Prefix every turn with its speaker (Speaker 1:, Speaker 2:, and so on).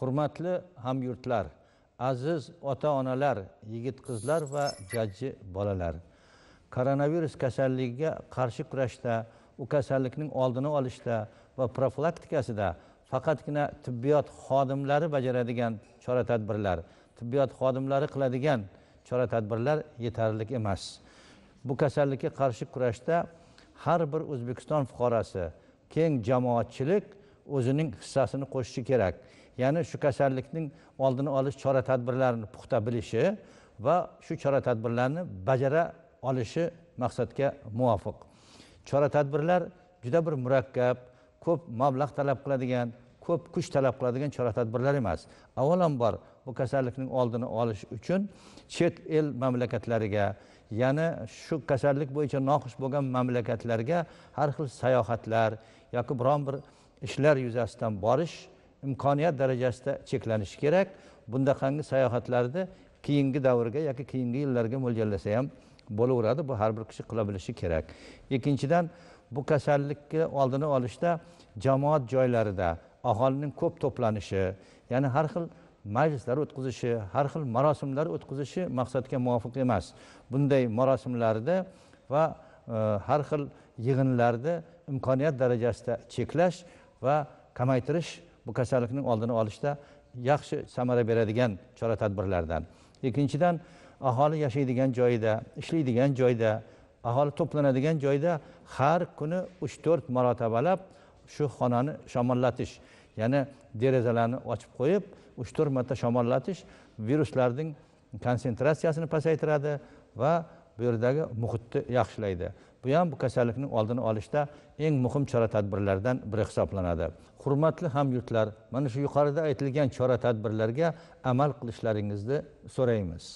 Speaker 1: hurmatli hamyurtlar aziz ota onalar yigit qizlar va jajji bolalar koronavirus kasalligiga qarshi kurashda u kasallikning oldini olishda va profilaktikasida faqatgina tibbiyot xodimlari bajaradigan chora tadbirlar tibbiyot xodimlari qiladigan chora tadbirlar yetarli emas bu kasallikka qarshi kurashda har bir o'zbekiston fuqarosi keng jamoatchilik o'zining hissasini qo'shishi kerak ya'ni shu kasallikning oldini olish chora tadbirlarini puxta bilishi va shu chora tadbirlarni bajara olishi maqsadga muvofiq chora tadbirlar juda bir murakkab ko'p mablag' talab qiladigan ko'p kuch talab qiladigan chora tadbirlar emas avvalambor bu kasallikning oldini olish uchun chet el mamlakatlariga ya'ni shu kasallik bo'yicha noxush bo'lgan mamlakatlarga har xil sayohatlar yoki biron bir ishlar yuzasidan borish imkoniyat darajasida cheklanishi kerak bundaqangi sayohatlarni keyingi davrga yoki keyingi yillarga mo'ljallasa ham bo'laveradi bu har bir kishi qila bilishi kerak ikkinchidan bu kasallikni oldini olishda jamoat joylarida aholining ko'p to'planishi ya'ni har xil majlislar o'tkazishi har xil marosimlar o'tkazishi maqsadga muvofiq emas bunday marosimlarda va e, har xil yig'inlarni imkoniyat darajasida cheklash va kamaytirish bu kasallikning oldini olishda yaxshi samara beradigan chora tadbirlardan ikkinchidan aholi yashaydigan joyida ishlaydigan joyda aholi to'planadigan joyda har kuni uch to'rt marotabalab shu xonani shamollatish ya'ni derazalarni ochib qo'yib uch to'rt marta shamollatish viruslarning konsentratsiyasini pasaytiradi va bu yerdagi muhitni yaxshilaydi bu ham bu kasallikning oldini olishda eng muhim chora tadbirlardan biri hisoblanadi hurmatli hamyurtlar mana shu yuqorida aytilgan chora tadbirlarga amal qilishlaringizni so'raymiz